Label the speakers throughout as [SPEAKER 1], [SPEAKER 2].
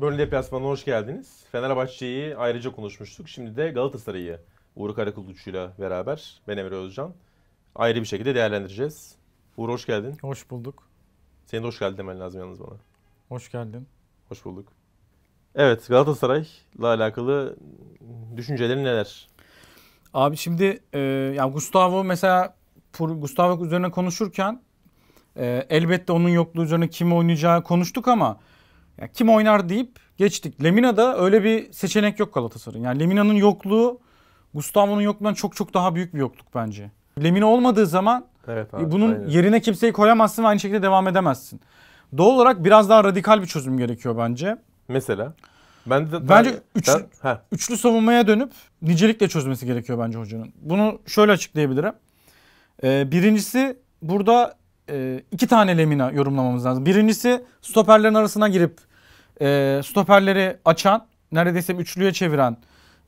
[SPEAKER 1] Burnley deplasmanına hoş geldiniz. Fenerbahçe'yi ayrıca konuşmuştuk. Şimdi de Galatasaray'ı Uğur Karakuluç'uyla beraber ben Emre Özcan ayrı bir şekilde değerlendireceğiz. Uğur hoş geldin.
[SPEAKER 2] Hoş bulduk.
[SPEAKER 1] Senin de hoş geldin demen lazım yalnız bana. Hoş geldin. Hoş bulduk. Evet
[SPEAKER 2] Galatasaray'la alakalı düşüncelerin neler? Abi şimdi e, ya Gustavo mesela Gustavo üzerine konuşurken e, elbette onun yokluğu üzerine kim oynayacağı konuştuk ama ya kim oynar deyip geçtik. Lemina'da öyle bir seçenek yok Galatasaray'ın. Yani Lemina'nın yokluğu Gustavo'nun yokluğundan çok çok daha büyük bir yokluk bence. Lemina olmadığı zaman evet abi, bunun aynen. yerine kimseyi koyamazsın ve aynı şekilde devam edemezsin. Doğal olarak biraz daha radikal bir çözüm gerekiyor bence. Mesela? Ben de, bence ben, üç, ben, üçlü savunmaya dönüp nicelikle çözmesi gerekiyor bence hocanın. Bunu şöyle açıklayabilirim. Ee, birincisi burada e, iki tane Lemina yorumlamamız lazım. Birincisi stoperlerin arasına girip e, stoperleri açan, neredeyse üçlüye çeviren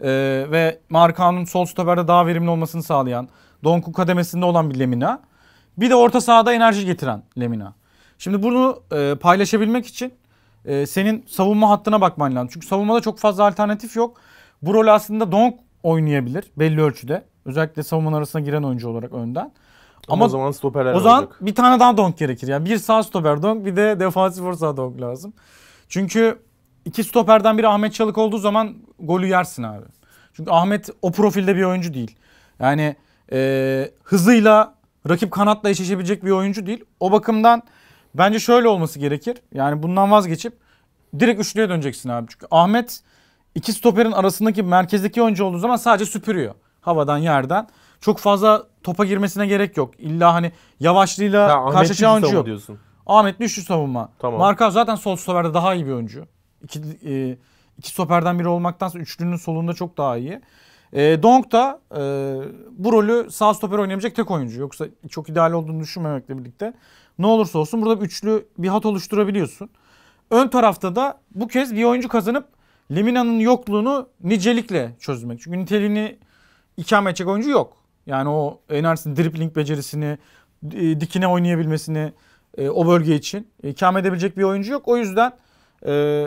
[SPEAKER 2] e, ve Markan'ın sol stoperde daha verimli olmasını sağlayan, Donku kademesinde olan bir Lemina. Bir de orta sahada enerji getiren Lemina. Şimdi bunu e, paylaşabilmek için e, senin savunma hattına bakman lazım. Çünkü savunmada çok fazla alternatif yok. Bu rol aslında Donk oynayabilir belli ölçüde. Özellikle savunmanın arasına giren oyuncu olarak önden. Ama, Ama o zaman
[SPEAKER 1] stoperler O zaman olacak.
[SPEAKER 2] bir tane daha donk gerekir. Yani bir sağ stoper donk bir de defansif orta donk lazım. Çünkü iki stoperden biri Ahmet Çalık olduğu zaman golü yersin abi. Çünkü Ahmet o profilde bir oyuncu değil. Yani e, hızıyla rakip kanatla eşleşebilecek bir oyuncu değil. O bakımdan bence şöyle olması gerekir. Yani bundan vazgeçip direkt üçlüye döneceksin abi. Çünkü Ahmet iki stoperin arasındaki merkezdeki oyuncu olduğu zaman sadece süpürüyor. Havadan yerden. Çok fazla topa girmesine gerek yok. İlla hani yavaşlığıyla ya, karşılaşan oyuncu yok. Diyorsun. Ahmet düştü savunma. Tamam. Markaj zaten sol stoperde daha iyi bir oyuncu. İki, e, iki stoperden biri olmaktansa üçlünün solunda çok daha iyi. E, Donk da e, bu rolü sağ stoper oynayabilecek tek oyuncu. Yoksa çok ideal olduğunu düşünmemekle birlikte ne olursa olsun burada bir üçlü bir hat oluşturabiliyorsun. Ön tarafta da bu kez bir oyuncu kazanıp Lemina'nın yokluğunu nicelikle çözmek. Çünkü niteliğini ikame edecek oyuncu yok. Yani o enerjisini, dribbling becerisini, e, dikine oynayabilmesini, e, o bölge için. E, ikame edebilecek bir oyuncu yok. O yüzden e,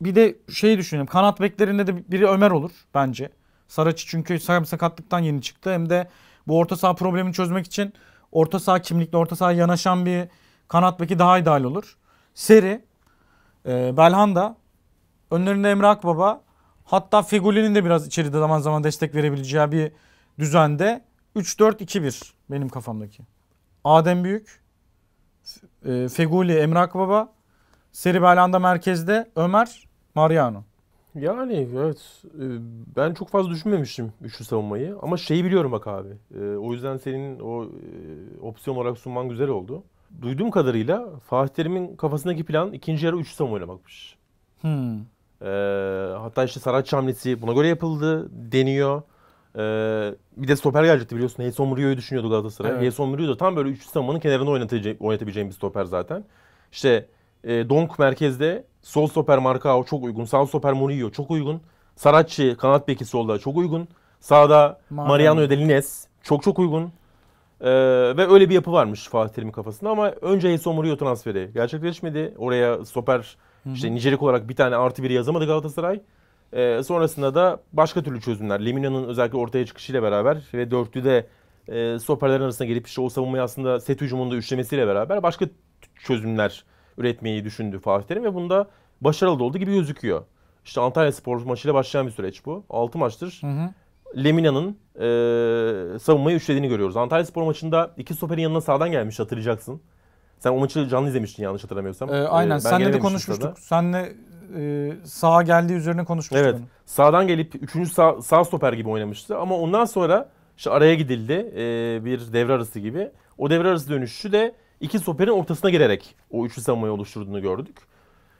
[SPEAKER 2] bir de şeyi düşünüyorum. Kanat beklerinde de biri Ömer olur bence. Saraçi çünkü hem sakatlıktan yeni çıktı hem de bu orta saha problemini çözmek için orta saha kimlikli, orta saha yanaşan bir kanat beki daha ideal olur. Seri, e, Belhanda, önlerinde Emre Akbaba, hatta Figuli'nin de biraz içeride zaman zaman destek verebileceği bir düzende 3-4-2-1 benim kafamdaki. Adem Büyük, e, Feguli, Emrak Baba, Seri Belanda merkezde Ömer, Mariano. Yani evet e, ben çok fazla düşünmemiştim üçlü savunmayı ama şeyi
[SPEAKER 1] biliyorum bak abi. E, o yüzden senin o e, opsiyon olarak sunman güzel oldu. Duyduğum kadarıyla Fatih Terim'in kafasındaki plan ikinci yarı üçlü savunma bakmış. Hmm. Ee, hatta işte Saraç hamlesi buna göre yapıldı deniyor. Ee, bir de stoper gelecekti biliyorsun. Nelson Murillo'yu düşünüyordu Galatasaray. Evet. Nelson Murillo da tam böyle üçlü savunmanın kenarında oynatabilecek, oynatabileceğim bir stoper zaten. İşte e, Donk merkezde sol stoper Marcao çok uygun. Sağ stoper Murillo çok uygun. Saracchi kanat beki solda çok uygun. Sağda Mar Mariano Delines çok çok uygun. Ee, ve öyle bir yapı varmış Fatih Terim'in kafasında ama önce Nelson Murillo transferi gerçekleşmedi. Oraya stoper Hı-hı. işte Nijerik olarak bir tane artı biri yazamadı Galatasaray. E, sonrasında da başka türlü çözümler. Lemina'nın özellikle ortaya çıkışıyla beraber ve dörtlüde e, stoperlerin arasına gelip işte o savunmayı aslında set hücumunda üçlemesiyle beraber başka çözümler üretmeyi düşündü Fatih Terim ve bunda başarılı da oldu gibi gözüküyor. İşte Antalya Spor maçıyla başlayan bir süreç bu. 6 maçtır hı hı. Lemina'nın e, savunmayı üçlediğini görüyoruz. Antalya Spor maçında iki stoperin yanına sağdan gelmiş hatırlayacaksın. Sen o maçı canlı izlemiştin yanlış hatırlamıyorsam. Ee, aynen. Ee, Senle de konuşmuştuk.
[SPEAKER 2] Senle e, sağa geldiği üzerine konuşmuştuk. Evet. Onu.
[SPEAKER 1] Sağdan gelip 3. Sağ, sağ stoper gibi oynamıştı ama ondan sonra işte araya gidildi e, bir devre arası gibi. O devre arası dönüşü de iki stoperin ortasına girerek o üçlü savunmayı oluşturduğunu gördük.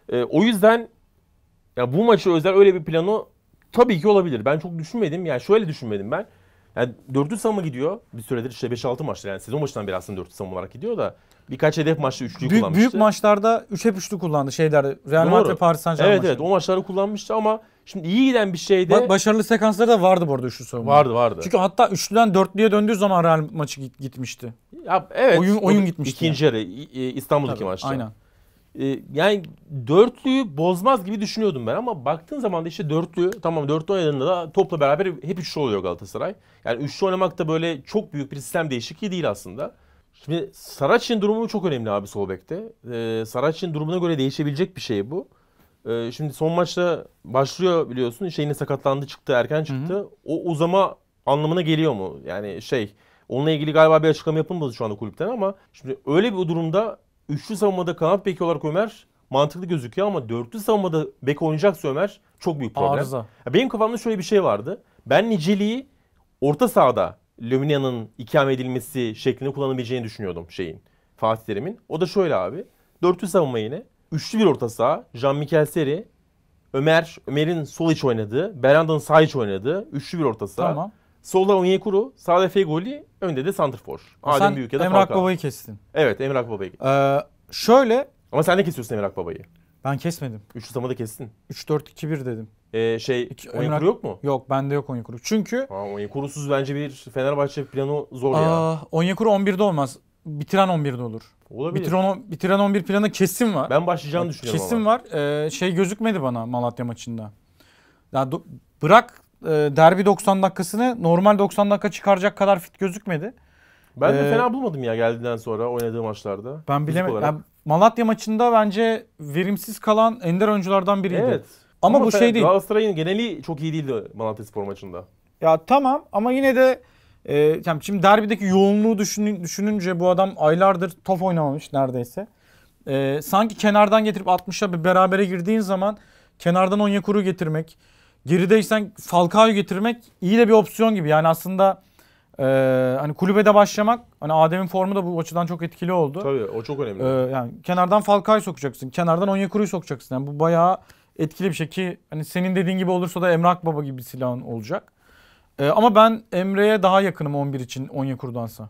[SPEAKER 1] E, o yüzden ya bu maçı özel öyle bir planı tabii ki olabilir. Ben çok düşünmedim. Yani şöyle düşünmedim ben. Yani dördü savunma gidiyor bir süredir işte 5-6 maçtır yani sezon başından beri aslında dördü savunma olarak gidiyor da birkaç hedef maçta üçlüyü büyük, kullanmıştı.
[SPEAKER 2] Büyük maçlarda üç hep üçlü kullandı şeylerde Real Madrid ve Paris Saint Germain Evet maçları. evet o maçları kullanmıştı ama şimdi iyi giden bir şeydi. Bak, başarılı sekansları da vardı bu arada üçlü savunma. Vardı vardı. Çünkü hatta üçlüden dörtlüye döndüğü zaman Real maçı gitmişti. Ya, evet. Oyun, oyun gitmişti. İkinci yani. yarı
[SPEAKER 1] İstanbul'daki Tabii, maçta. Aynen. Ee, yani dörtlüyü bozmaz gibi düşünüyordum ben ama baktığın zaman da işte dörtlü tamam dörtlü oynadığında da topla beraber hep üçlü oluyor Galatasaray. Yani üçlü oynamak da böyle çok büyük bir sistem değişikliği değil aslında. Şimdi Saraç'ın durumu çok önemli abi Solbek'te. Ee, Saraç'ın durumuna göre değişebilecek bir şey bu. Ee, şimdi son maçta başlıyor biliyorsun. Şeyine sakatlandı çıktı erken çıktı. Hı hı. O uzama anlamına geliyor mu? Yani şey onunla ilgili galiba bir açıklama yapılmadı şu anda kulüpten ama şimdi öyle bir durumda üçlü savunmada kanat beki olarak Ömer mantıklı gözüküyor ama dörtlü savunmada bek oynayacaksa Ömer çok büyük problem. Arıza. benim kafamda şöyle bir şey vardı. Ben niceliği orta sahada Lumina'nın ikam edilmesi şeklini kullanabileceğini düşünüyordum şeyin. Fatih Terim'in. O da şöyle abi. Dörtlü savunma yine. Üçlü bir orta saha. Jean-Michel Seri, Ömer, Ömer'in sol iç oynadığı, Beranda'nın sağ iç oynadığı üçlü bir orta saha. Tamam. Solda Onyekuru, sağda Fegoli, önde de Santrfor. Adem Sen Büyük ya da Emrah Falcao. Baba'yı kestin. Evet Emrah Baba'yı. Ee,
[SPEAKER 2] şöyle. Ama sen de kesiyorsun Emrah Baba'yı. Ben kesmedim. Üçlü tamada kestin. 3-4-2-1 dedim.
[SPEAKER 1] Ee, şey İki, Onyekuru Emrah... yok
[SPEAKER 2] mu? Yok bende yok Onyekuru. Çünkü. Aa, Onyekuru'suz bence bir
[SPEAKER 1] Fenerbahçe planı zor Aa, ya.
[SPEAKER 2] Onyekuru 11'de olmaz. Bitiren 11'de olur. Olabilir. Bitiren, bitiren 11 planı kesim var. Ben başlayacağını düşünüyorum Kesim ama. var. Ee, şey gözükmedi bana Malatya maçında. Ya do- bırak e, derbi 90 dakikasını normal 90 dakika çıkaracak kadar fit gözükmedi. Ben de Ee, fena
[SPEAKER 1] bulmadım ya geldiğinden sonra oynadığı maçlarda. Ben Fizik bilemedim. Yani
[SPEAKER 2] Malatya maçında bence verimsiz kalan ender oyunculardan biriydi. Evet. Ama, bu şey değil. Galatasaray'ın geneli çok iyi değildi Malatya Spor maçında. Ya tamam ama yine de e, yani şimdi derbideki yoğunluğu düşün- düşününce bu adam aylardır top oynamamış neredeyse. E, sanki kenardan getirip 60'a bir berabere girdiğin zaman kenardan Onyekuru getirmek, gerideysen Falcao'yu getirmek iyi de bir opsiyon gibi. Yani aslında e, hani kulübede başlamak hani Adem'in formu da bu açıdan çok etkili oldu. Tabii o çok önemli. E, yani kenardan Falcao'yu sokacaksın. Kenardan Onyekuru'yu sokacaksın. Yani bu bayağı etkili bir şey ki hani senin dediğin gibi olursa da Emrak Baba gibi bir silahın olacak. E, ama ben Emre'ye daha yakınım 11 için Onyekuru'dansa.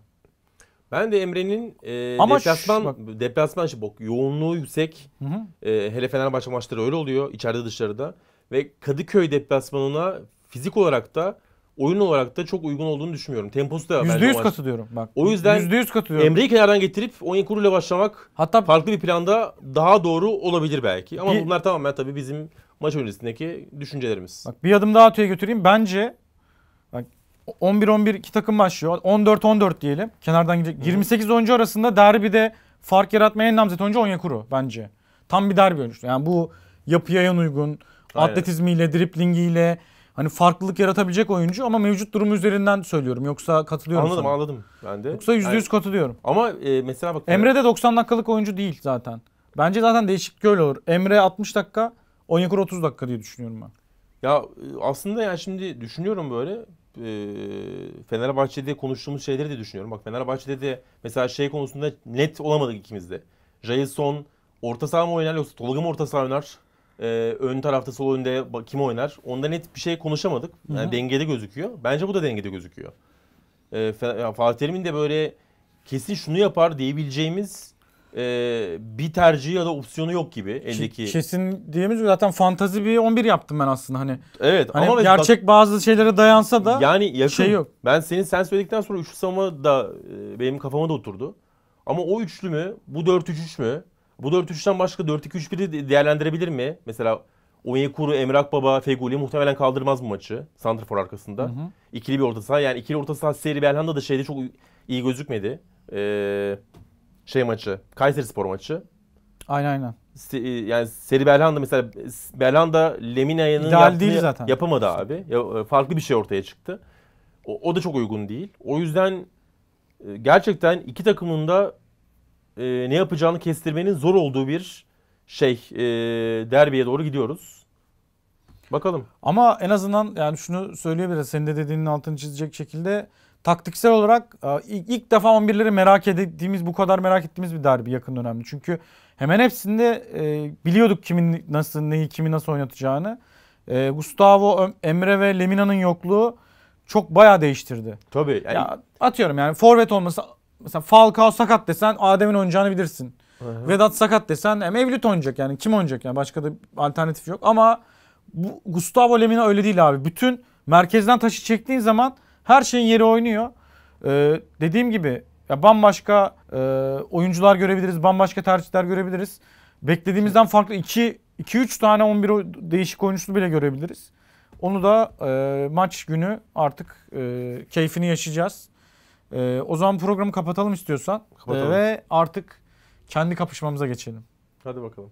[SPEAKER 1] Ben de Emre'nin e, Ama deplasman, bak. deplasman şey, bak, yoğunluğu yüksek. Hı hı. E, hele Fenerbahçe maçları öyle oluyor içeride dışarıda ve Kadıköy deplasmanına fizik olarak da oyun olarak da çok uygun olduğunu düşünmüyorum. Temposu da bence %100 katılıyorum bak. O yüzden %100 katılıyorum. Emre'yi kenardan getirip Onyekuru ile başlamak Hatta farklı bir planda daha doğru olabilir belki. Ama bir, bunlar tamamen tabii bizim maç
[SPEAKER 2] öncesindeki düşüncelerimiz. Bak bir adım daha öteye götüreyim. Bence bak 11-11 iki takım başlıyor. 14-14 diyelim. Kenardan gidecek. 28 Hı. oyuncu arasında derbide fark yaratmaya en namzet oyuncu Onyekuru bence. Tam bir derbi oyuncusu. Yani bu yapıya en uygun Aynen. Atletizmiyle, driplingiyle hani farklılık yaratabilecek oyuncu ama mevcut durumu üzerinden söylüyorum. Yoksa katılıyorum Anladım sana. anladım ben de. Yoksa %100 yani, katılıyorum.
[SPEAKER 1] Ama e, mesela bak. Emre
[SPEAKER 2] e- de 90 dakikalık oyuncu değil zaten. Bence zaten değişiklik öyle olur. Emre 60 dakika, Onyekuru 30 dakika diye düşünüyorum ben.
[SPEAKER 1] Ya e, aslında yani şimdi düşünüyorum böyle e, Fenerbahçe'de konuştuğumuz şeyleri de düşünüyorum. Bak Fenerbahçe'de de mesela şey konusunda net olamadık ikimiz de. Jason orta saha mı oynar yoksa Tolga mı orta saha oynar? e, ön tarafta sol önde kim oynar? Onda net bir şey konuşamadık. Yani Hı-hı. dengede gözüküyor. Bence bu da dengede gözüküyor. E, Fatih Terim'in de böyle kesin şunu yapar diyebileceğimiz e, bir tercih ya da opsiyonu yok gibi eldeki. Kesin
[SPEAKER 2] diyemiyoruz zaten fantazi bir 11 yaptım ben aslında hani. Evet hani ama gerçek bak, bazı şeylere dayansa da yani yakın, şey yok.
[SPEAKER 1] Ben senin sen söyledikten sonra üçlü savunma da e, benim kafama da oturdu. Ama o üçlü mü? Bu dört üç üç mü? Bu 4 3 başka 4-2-3-1'i değerlendirebilir mi? Mesela Onyekuru, Emre Baba, Feguli muhtemelen kaldırmaz bu maçı. Santrfor arkasında. Hı hı. İkili bir orta saha. Yani ikili orta saha Seri Belhanda da şeyde çok iyi gözükmedi. Ee, şey maçı. Kayseri Spor maçı. Aynen aynen. Se, e, yani Seri Belhanda mesela Belhanda Lemina'nın değil zaten. yapamadı abi. Ya, e, farklı bir şey ortaya çıktı. O, o da çok uygun değil. O yüzden e, gerçekten iki takımın da e, ne yapacağını
[SPEAKER 2] kestirmenin zor olduğu bir şey e, derbiye doğru gidiyoruz. Bakalım. Ama en azından yani şunu söyleyebiliriz. Senin de dediğinin altını çizecek şekilde taktiksel olarak e, ilk, ilk defa 11'leri merak ettiğimiz bu kadar merak ettiğimiz bir derbi yakın dönemde. Çünkü hemen hepsinde e, biliyorduk kimin nasıl neyi kimi nasıl oynatacağını. E, Gustavo, Emre ve Lemina'nın yokluğu çok bayağı değiştirdi. Tabii. Yani... Ya, atıyorum yani forvet olması mesela Falcao sakat desen Adem'in oynayacağını bilirsin. Hı-hı. Vedat sakat desen yani e, Mevlüt oynayacak yani kim oynayacak yani başka da alternatif yok ama bu Gustavo Lemina öyle değil abi. Bütün merkezden taşı çektiğin zaman her şeyin yeri oynuyor. Ee, dediğim gibi ya bambaşka e, oyuncular görebiliriz, bambaşka tercihler görebiliriz. Beklediğimizden farklı 2 2 3 tane 11 değişik oyuncusu bile görebiliriz. Onu da e, maç günü artık e, keyfini yaşayacağız. Ee, o zaman programı kapatalım istiyorsan. Kapatalım. Ee, ve artık kendi kapışmamıza geçelim.
[SPEAKER 1] Hadi bakalım.